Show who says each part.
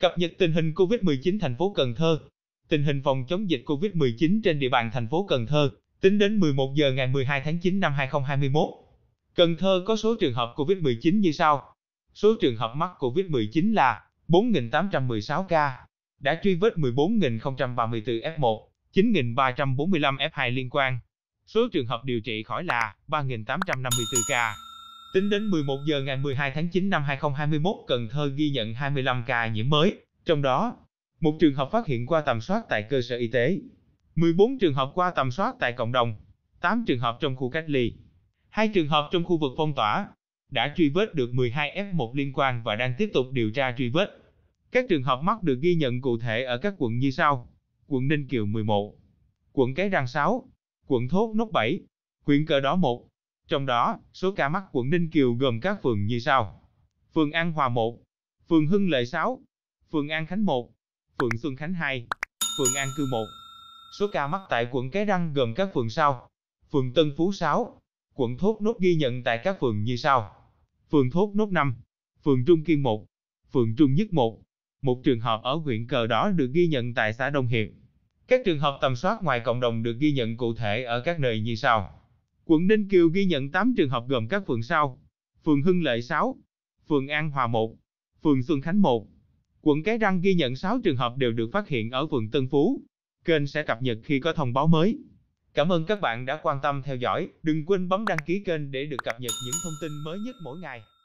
Speaker 1: Cập nhật tình hình COVID-19 thành phố Cần Thơ. Tình hình phòng chống dịch COVID-19 trên địa bàn thành phố Cần Thơ tính đến 11 giờ ngày 12 tháng 9 năm 2021. Cần Thơ có số trường hợp COVID-19 như sau. Số trường hợp mắc COVID-19 là 4.816 ca, đã truy vết 14.034 F1, 9.345 F2 liên quan. Số trường hợp điều trị khỏi là 3.854 ca. Tính đến 11 giờ ngày 12 tháng 9 năm 2021, Cần Thơ ghi nhận 25 ca nhiễm mới, trong đó, một trường hợp phát hiện qua tầm soát tại cơ sở y tế, 14 trường hợp qua tầm soát tại cộng đồng, 8 trường hợp trong khu cách ly, 2 trường hợp trong khu vực phong tỏa, đã truy vết được 12 F1 liên quan và đang tiếp tục điều tra truy vết. Các trường hợp mắc được ghi nhận cụ thể ở các quận như sau: quận Ninh Kiều 11, quận Cái Răng 6, quận Thốt Nốt 7, huyện Cờ Đỏ 1, trong đó, số ca mắc quận Ninh Kiều gồm các phường như sau. Phường An Hòa 1, phường Hưng Lợi 6, phường An Khánh 1, phường Xuân Khánh 2, phường An Cư 1. Số ca mắc tại quận Cái Răng gồm các phường sau. Phường Tân Phú 6, quận Thốt Nốt ghi nhận tại các phường như sau. Phường Thốt Nốt 5, phường Trung Kiên 1, phường Trung Nhất 1. Một trường hợp ở huyện Cờ Đỏ được ghi nhận tại xã Đông Hiệp. Các trường hợp tầm soát ngoài cộng đồng được ghi nhận cụ thể ở các nơi như sau. Quận Ninh Kiều ghi nhận 8 trường hợp gồm các phường sau. Phường Hưng Lợi 6, phường An Hòa 1, phường Xuân Khánh 1. Quận Cái Răng ghi nhận 6 trường hợp đều được phát hiện ở phường Tân Phú. Kênh sẽ cập nhật khi có thông báo mới. Cảm ơn các bạn đã quan tâm theo dõi. Đừng quên bấm đăng ký kênh để được cập nhật những thông tin mới nhất mỗi ngày.